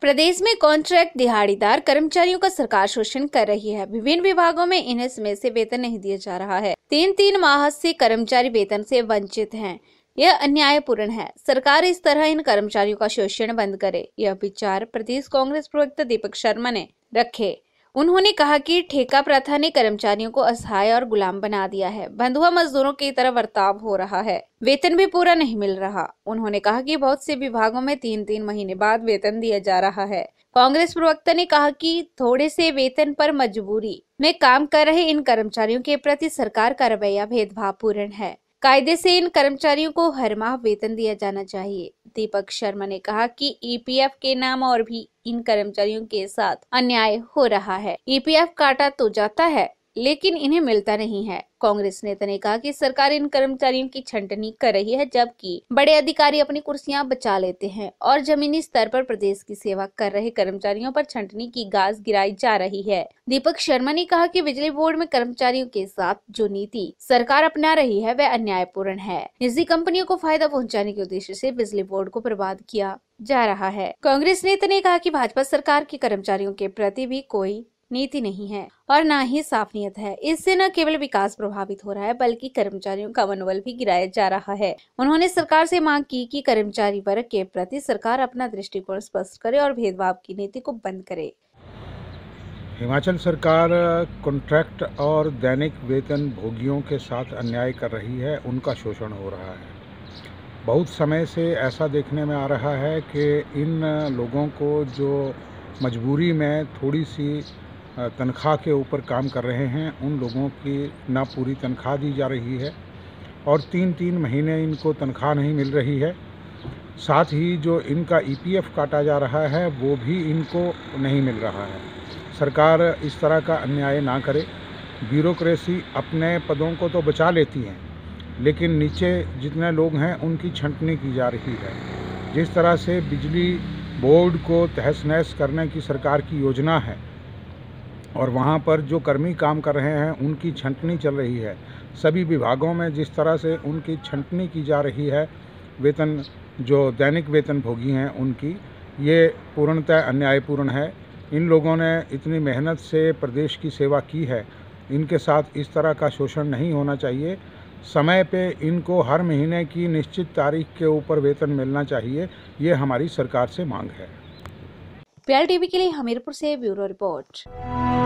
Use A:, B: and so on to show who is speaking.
A: प्रदेश में कॉन्ट्रैक्ट दिहाड़ीदार कर्मचारियों का सरकार शोषण कर रही है विभिन्न विभागों में इन्हें समय से वेतन नहीं दिया जा रहा है तीन तीन माह से कर्मचारी वेतन से वंचित हैं। यह अन्यायपूर्ण है सरकार इस तरह इन कर्मचारियों का शोषण बंद करे यह विचार प्रदेश कांग्रेस प्रवक्ता दीपक शर्मा ने रखे उन्होंने कहा कि ठेका प्रथा ने कर्मचारियों को असहाय और गुलाम बना दिया है बंधुआ मजदूरों की तरह बर्ताव हो रहा है वेतन भी पूरा नहीं मिल रहा उन्होंने कहा कि बहुत से विभागों में तीन तीन महीने बाद वेतन दिया जा रहा है कांग्रेस प्रवक्ता ने कहा कि थोड़े से वेतन पर मजबूरी में काम कर रहे इन कर्मचारियों के प्रति सरकार का रवैया भेदभाव है कायदे से इन कर्मचारियों को हर माह वेतन दिया जाना चाहिए दीपक शर्मा ने कहा कि ईपीएफ के नाम और भी इन कर्मचारियों के साथ अन्याय हो रहा है ईपीएफ काटा तो जाता है लेकिन इन्हें मिलता नहीं है कांग्रेस नेता ने कहा कि सरकार इन कर्मचारियों की छंटनी कर रही है जबकि बड़े अधिकारी अपनी कुर्सियां बचा लेते हैं और जमीनी स्तर पर प्रदेश की सेवा कर रहे कर्मचारियों पर छंटनी की गाज गिराई जा रही है दीपक शर्मा ने कहा कि बिजली बोर्ड में कर्मचारियों के साथ जो नीति सरकार अपना रही है वह अन्यायपूर्ण है निजी कंपनियों को फायदा पहुँचाने के उद्देश्य ऐसी बिजली बोर्ड को बर्बाद किया जा रहा है कांग्रेस नेता ने कहा की भाजपा सरकार के कर्मचारियों के प्रति भी कोई नीति नहीं है और ना ही साफ नियत है इससे न केवल विकास प्रभावित हो रहा है बल्कि कर्मचारियों का मनोबल भी गिराया जा रहा है उन्होंने सरकार से मांग की कि कर्मचारी वर्ग के प्रति सरकार अपना दृष्टिकोण स्पष्ट करे और भेदभाव की नीति को बंद करे
B: हिमाचल सरकार कॉन्ट्रैक्ट और दैनिक वेतन भोगियों के साथ अन्याय कर रही है उनका शोषण हो रहा है बहुत समय से ऐसा देखने में आ रहा है कि इन लोगों को जो मजबूरी में थोड़ी सी तनख्वाह के ऊपर काम कर रहे हैं उन लोगों की ना पूरी तनख्वाह दी जा रही है और तीन तीन महीने इनको तनख्वाह नहीं मिल रही है साथ ही जो इनका ईपीएफ e काटा जा रहा है वो भी इनको नहीं मिल रहा है सरकार इस तरह का अन्याय ना करे ब्यूरोक्रेसी अपने पदों को तो बचा लेती हैं लेकिन नीचे जितने लोग हैं उनकी छंटनी की जा रही है जिस तरह से बिजली बोर्ड को तहस नहस करने की सरकार की योजना है और वहाँ पर जो कर्मी काम कर रहे हैं उनकी छंटनी चल रही है सभी विभागों में जिस तरह से उनकी छंटनी की जा रही है वेतन जो दैनिक वेतन भोगी हैं उनकी ये पूर्णतः अन्यायपूर्ण है इन लोगों ने इतनी मेहनत से प्रदेश की सेवा की है इनके साथ इस तरह का शोषण नहीं होना चाहिए समय पे इनको हर महीने की निश्चित तारीख के ऊपर वेतन मिलना चाहिए ये हमारी सरकार से मांग है
A: पीआर टीवी के लिए हमीरपुर से ब्यूरो रिपोर्ट